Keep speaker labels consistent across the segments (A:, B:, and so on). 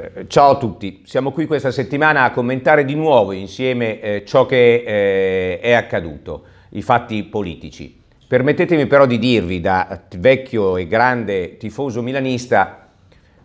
A: Eh, ciao a tutti, siamo qui questa settimana a commentare di nuovo insieme eh, ciò che eh, è accaduto, i fatti politici. Permettetemi però di dirvi da vecchio e grande tifoso milanista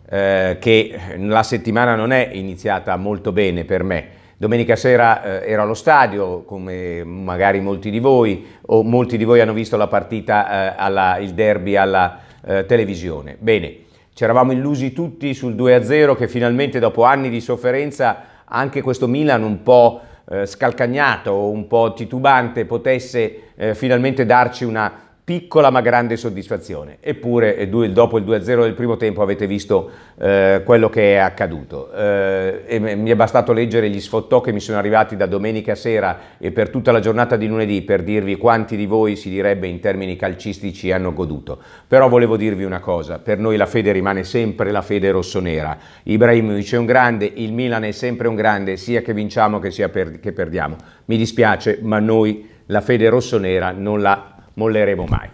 A: eh, che la settimana non è iniziata molto bene per me. Domenica sera eh, ero allo stadio, come magari molti di voi, o molti di voi hanno visto la partita, eh, alla, il derby alla eh, televisione. Bene, ci eravamo illusi tutti sul 2-0 che finalmente dopo anni di sofferenza anche questo Milan un po' eh, scalcagnato, un po' titubante, potesse eh, finalmente darci una piccola ma grande soddisfazione. Eppure dopo il 2-0 del primo tempo avete visto eh, quello che è accaduto. Eh, mi è bastato leggere gli sfottò che mi sono arrivati da domenica sera e per tutta la giornata di lunedì per dirvi quanti di voi, si direbbe in termini calcistici, hanno goduto. Però volevo dirvi una cosa, per noi la fede rimane sempre la fede rossonera. Ibrahimovic è un grande, il Milan è sempre un grande, sia che vinciamo che sia per, che perdiamo. Mi dispiace, ma noi la fede rossonera non la molleremo mai.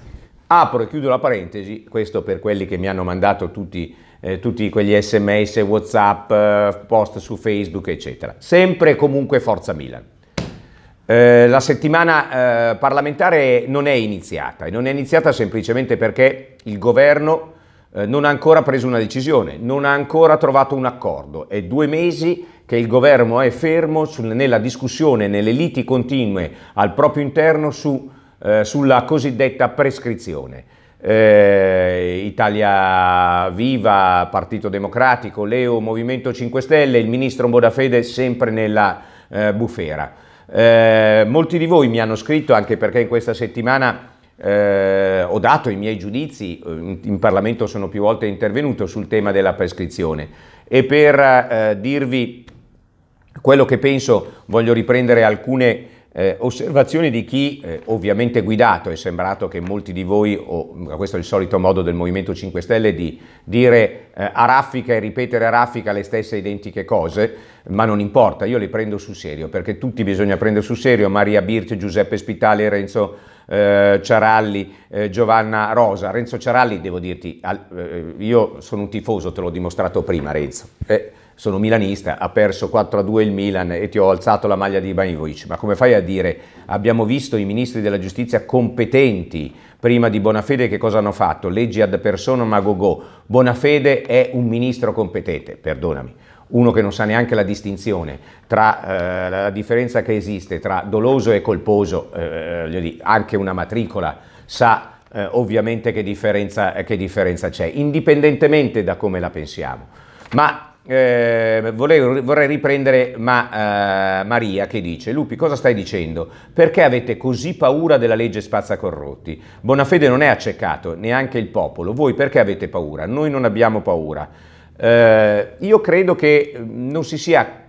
A: Apro e chiudo la parentesi, questo per quelli che mi hanno mandato tutti, eh, tutti quegli sms, whatsapp, eh, post su Facebook, eccetera. Sempre e comunque Forza Milan. Eh, la settimana eh, parlamentare non è iniziata e non è iniziata semplicemente perché il governo eh, non ha ancora preso una decisione, non ha ancora trovato un accordo. È due mesi che il governo è fermo sul, nella discussione, nelle liti continue al proprio interno su eh, sulla cosiddetta prescrizione. Eh, Italia Viva, Partito Democratico, Leo, Movimento 5 Stelle, il ministro Modafede sempre nella eh, bufera. Eh, molti di voi mi hanno scritto, anche perché in questa settimana eh, ho dato i miei giudizi, in, eh, in, Parlamento sono più volte intervenuto sul tema della prescrizione e per dirvi quello che penso voglio riprendere alcune eh, osservazioni di chi eh, ovviamente guidato, è sembrato che molti di voi, o oh, questo è il solito modo del Movimento 5 Stelle di dire eh, a raffica e ripetere a raffica le stesse identiche cose, ma non importa, io le prendo sul serio, perché tutti bisogna prendere sul serio, Maria Birte, Giuseppe Spitali, Renzo eh, Ciaralli, eh, Giovanna Rosa. Renzo Ciaralli, devo dirti, al, eh, io sono un tifoso, te l'ho dimostrato prima Renzo. Eh, sono milanista, ha perso 4-2 il Milan e ti ho alzato la maglia di Ibrahimovic, ma come fai a dire abbiamo visto i ministri della giustizia competenti prima di Bonafede che cosa hanno fatto? Leggi ad personam a go Bonafede è un ministro competente, perdonami uno che non sa neanche la distinzione tra eh, la differenza che esiste tra doloso e colposo, eh, eh anche una matricola sa eh, ovviamente che differenza, che differenza c'è, indipendentemente da come la pensiamo. Ma eh, volevo, vorrei riprendere ma, eh, Maria che dice Lupi cosa stai dicendo? Perché avete così paura della legge spazza corrotti? Bonafede non è accecato, neanche il popolo. Voi perché avete paura? Noi non abbiamo paura. Eh, io credo che eh, non si sia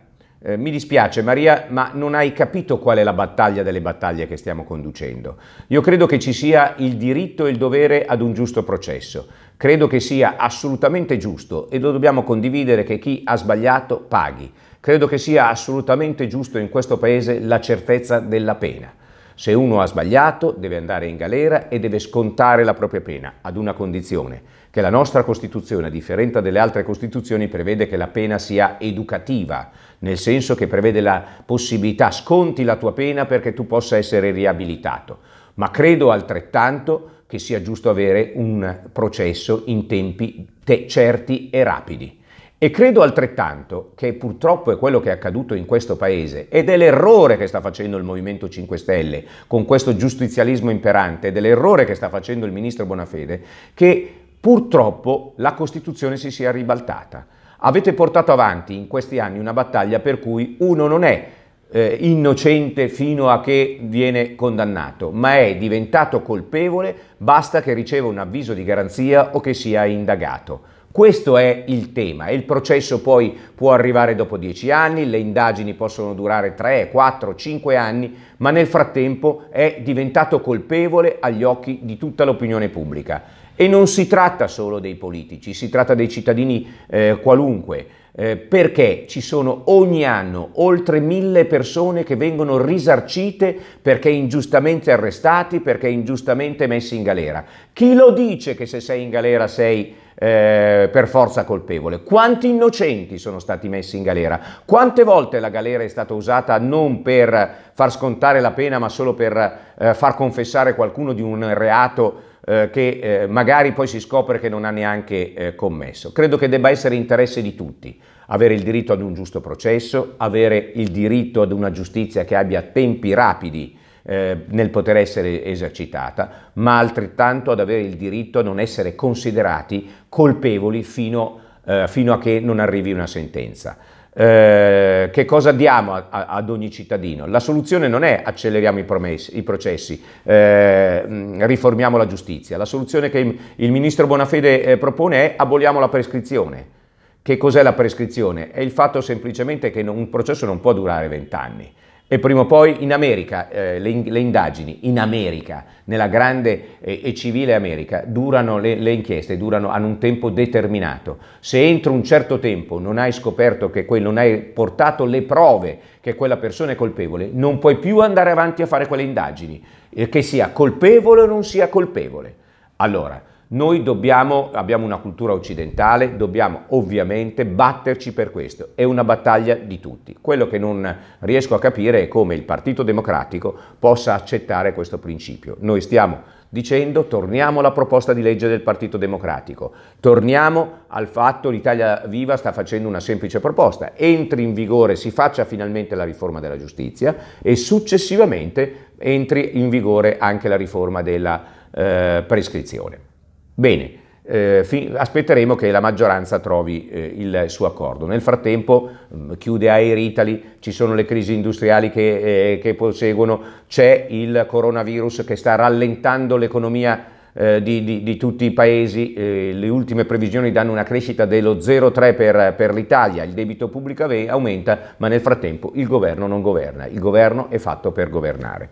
A: eh, mi dispiace Maria, ma non hai capito qual è la battaglia delle battaglie che stiamo conducendo. Io credo che ci sia il diritto e il dovere ad un giusto processo. Credo che sia assolutamente giusto e lo dobbiamo condividere che chi ha sbagliato paghi. Credo che sia assolutamente giusto in questo Paese la certezza della pena. Se uno ha sbagliato deve andare in galera e deve scontare la propria pena, ad una condizione che la nostra Costituzione, a differenza delle altre Costituzioni, prevede che la pena sia educativa, nel senso che prevede la possibilità, sconti la tua pena perché tu possa essere riabilitato. Ma credo altrettanto che sia giusto avere un processo in tempi certi e rapidi. E credo altrettanto che purtroppo è quello che è accaduto in questo paese ed è l'errore che sta facendo il Movimento 5 Stelle con questo giustizialismo imperante ed è l'errore che sta facendo il ministro Bonafede che Purtroppo la Costituzione si sia ribaltata. Avete portato avanti in questi anni una battaglia per cui uno non è eh, innocente fino a che viene condannato, ma è diventato colpevole, basta che riceva un avviso di garanzia o che sia indagato. Questo è il tema e il processo poi può arrivare dopo dieci anni, le indagini possono durare tre, quattro, cinque anni, ma nel frattempo è diventato colpevole agli occhi di tutta l'opinione pubblica. E non si tratta solo dei politici, si tratta dei cittadini eh, qualunque, eh, perché ci sono ogni anno oltre mille persone che vengono risarcite perché ingiustamente arrestati, perché ingiustamente messi in galera. Chi lo dice che se sei in galera sei eh, per forza colpevole. Quanti innocenti sono stati messi in galera? Quante volte la galera è stata usata non per far scontare la pena, ma solo per eh, far confessare qualcuno di un reato eh, che eh, magari poi si scopre che non ha neanche eh, commesso. Credo che debba essere interesse di tutti avere il diritto ad un giusto processo, avere il diritto ad una giustizia che abbia tempi rapidi eh, nel poter essere esercitata, ma altrettanto ad avere il diritto a non essere considerati colpevoli fino, eh, fino a che non arrivi una sentenza. Eh, che cosa diamo a, a, ad ogni cittadino? La soluzione non è acceleriamo i, promessi, i processi, eh, riformiamo la giustizia, la soluzione che il, il ministro Bonafede eh, propone è aboliamo la prescrizione. Che cos'è la prescrizione? È il fatto semplicemente che non, un processo non può durare vent'anni. E prima o poi in America, eh, le, in, le, indagini in America, nella grande eh, e civile America, durano le, le inchieste, durano, hanno un tempo determinato. Se entro un certo tempo non hai scoperto che quello, non hai portato le prove che quella persona è colpevole, non puoi più andare avanti a fare quelle indagini, eh, che sia colpevole o non sia colpevole. Allora, noi dobbiamo, abbiamo una cultura occidentale, dobbiamo ovviamente batterci per questo, è una battaglia di tutti. Quello che non riesco a capire è come il Partito Democratico possa accettare questo principio. Noi stiamo dicendo torniamo alla proposta di legge del Partito Democratico, torniamo al fatto che l'Italia Viva sta facendo una semplice proposta, entri in vigore, si faccia finalmente la riforma della giustizia e successivamente entri in vigore anche la riforma della eh, prescrizione. Bene, eh, aspetteremo che la maggioranza trovi eh, il suo accordo. Nel frattempo mh, mm, chiude Air Italy, ci sono le crisi industriali che, eh, che proseguono, c'è il coronavirus che sta rallentando l'economia eh, di, di, di, tutti i paesi, eh, le ultime previsioni danno una crescita dello 0,3 per, per l'Italia, il debito pubblico aumenta, ma nel frattempo il governo non governa, il governo è fatto per governare.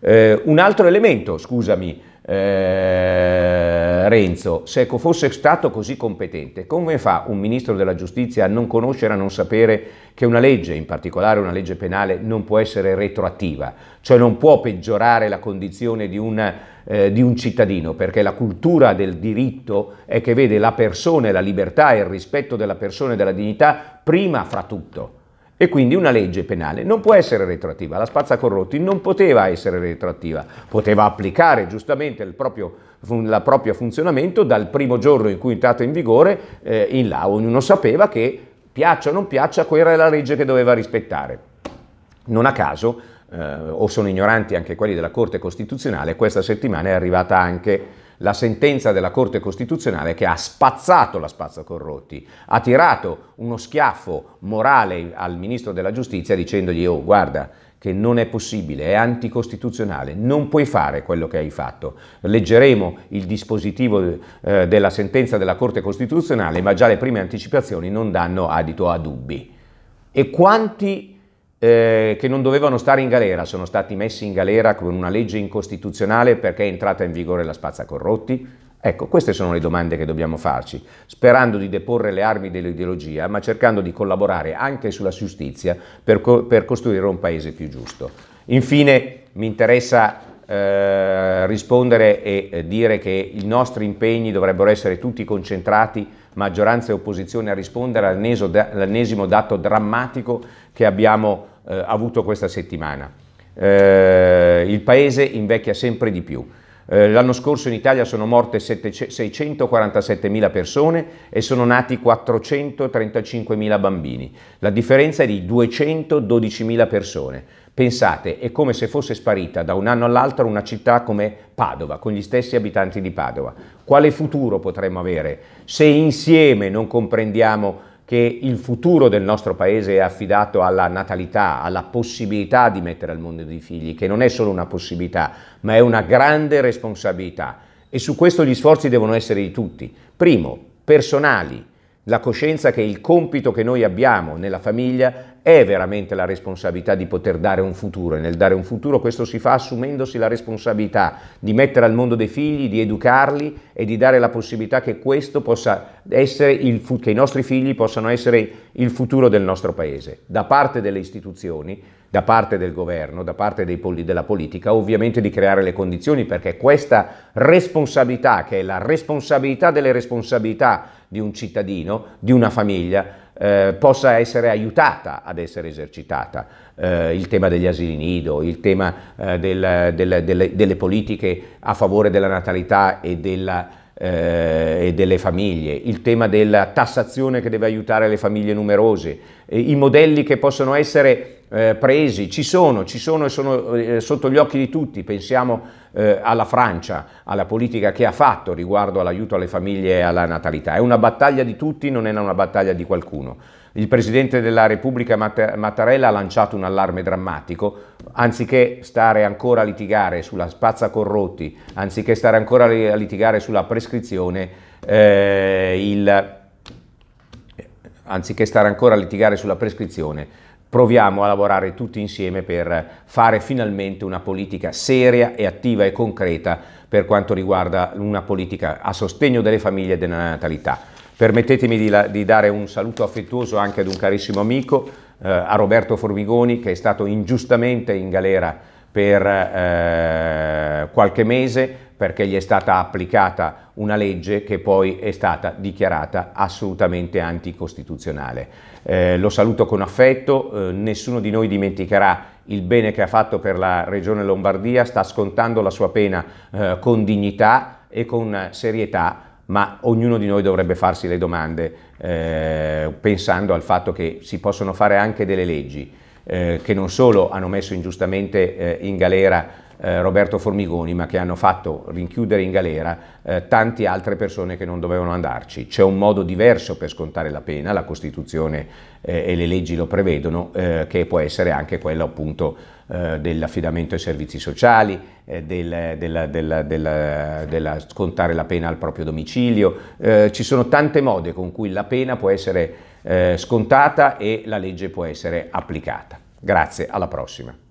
A: Eh, un altro elemento, scusami, eh, Renzo, se ecco fosse stato così competente, come fa un ministro della giustizia a non conoscere, a non sapere che una legge, in particolare una legge penale, non può essere retroattiva, cioè non può peggiorare la condizione di un, eh, di un cittadino, perché la cultura del diritto è che vede la persona e la libertà e il rispetto della persona e della dignità prima fra tutto. E quindi una legge penale non può essere retroattiva, la spazza corrotti non poteva essere retroattiva, poteva applicare giustamente il proprio il proprio funzionamento dal primo giorno in cui è entrato in vigore eh, in là. Ognuno sapeva che piaccia o non piaccia, quella era la legge che doveva rispettare. Non a caso, eh, o sono ignoranti anche quelli della Corte Costituzionale, questa settimana è arrivata anche la sentenza della Corte Costituzionale che ha spazzato la spazza corrotti, ha tirato uno schiaffo morale al Ministro della Giustizia dicendogli oh guarda che non è possibile, è anticostituzionale, non puoi fare quello che hai fatto. Leggeremo il dispositivo eh, della sentenza della Corte Costituzionale, ma già le prime anticipazioni non danno adito a dubbi. E quanti eh, che non dovevano stare in galera sono stati messi in galera con una legge incostituzionale perché è entrata in vigore la spazza corrotti? Ecco, queste sono le domande che dobbiamo farci, sperando di deporre le armi dell'ideologia, ma cercando di collaborare anche sulla giustizia per, co- per costruire un paese più giusto. Infine, mi interessa eh, rispondere e eh, dire che i nostri impegni dovrebbero essere tutti concentrati, maggioranza e opposizione, a rispondere all'ennesimo dato drammatico che abbiamo eh, avuto questa settimana. Eh, il Paese invecchia sempre di più. Eh, l'anno scorso in Italia sono morte 647.000 persone e sono nati 435.000 bambini. La differenza è di 212.000 persone. Pensate, è come se fosse sparita da un anno all'altro una città come Padova, con gli stessi abitanti di Padova. Quale futuro potremmo avere se insieme non comprendiamo che il futuro del nostro paese è affidato alla natalità, alla possibilità di mettere al mondo dei figli, che non è solo una possibilità, ma è una grande responsabilità. E su questo gli sforzi devono essere di tutti. Primo, personali, la coscienza che il compito che noi abbiamo nella famiglia è veramente la responsabilità di poter dare un futuro e nel dare un futuro questo si fa assumendosi la responsabilità di mettere al mondo dei figli, di educarli e di dare la possibilità che questo possa essere il che i nostri figli possano essere il futuro del nostro paese da parte delle istituzioni da parte del governo, da parte poli- della politica, ovviamente di creare le condizioni perché questa responsabilità, che è la responsabilità delle responsabilità di un cittadino, di una famiglia, eh, possa essere aiutata ad essere esercitata. Eh, il tema degli asili nido, il tema eh, del, del, delle, delle, politiche a favore della natalità e della eh, e delle famiglie, il tema della tassazione che deve aiutare le famiglie numerose, eh, i modelli che possono essere eh, presi, ci sono, ci sono e sono eh, sotto gli occhi di tutti, pensiamo eh, alla Francia, alla politica che ha fatto riguardo all'aiuto alle famiglie e alla natalità, è una battaglia di tutti, non è una battaglia di qualcuno. Il Presidente della Repubblica Mattarella ha lanciato un allarme drammatico, anziché stare ancora a litigare sulla spazza corrotti, anziché stare ancora a litigare sulla prescrizione, eh, il, anziché stare ancora a litigare sulla prescrizione, proviamo a lavorare tutti insieme per fare finalmente una politica seria e attiva e concreta per quanto riguarda una politica a sostegno delle famiglie e della natalità. Permettetemi di, la, di, dare un saluto affettuoso anche ad un carissimo amico, eh, a Roberto Formigoni, che è stato ingiustamente in galera per eh, qualche mese perché gli è stata applicata una legge che poi è stata dichiarata assolutamente anticostituzionale. Eh, lo saluto con affetto, eh, nessuno di noi dimenticherà il bene che ha fatto per la regione Lombardia, sta scontando la sua pena eh, con dignità e con serietà ma ognuno di noi dovrebbe farsi le domande eh, pensando al fatto che si possono fare anche delle leggi eh, che non solo hanno messo ingiustamente eh, in galera eh, Roberto Formigoni, ma che hanno fatto rinchiudere in galera eh, tante altre persone che non dovevano andarci. C'è un modo diverso per scontare la pena, la Costituzione eh, e le leggi lo prevedono, eh, che può essere anche quello appunto eh, dell'affidamento ai servizi sociali, del, della, della, della, della, scontare la pena al proprio domicilio. ci sono tante mode con cui la pena può essere scontata e la legge può essere applicata. Grazie, alla prossima.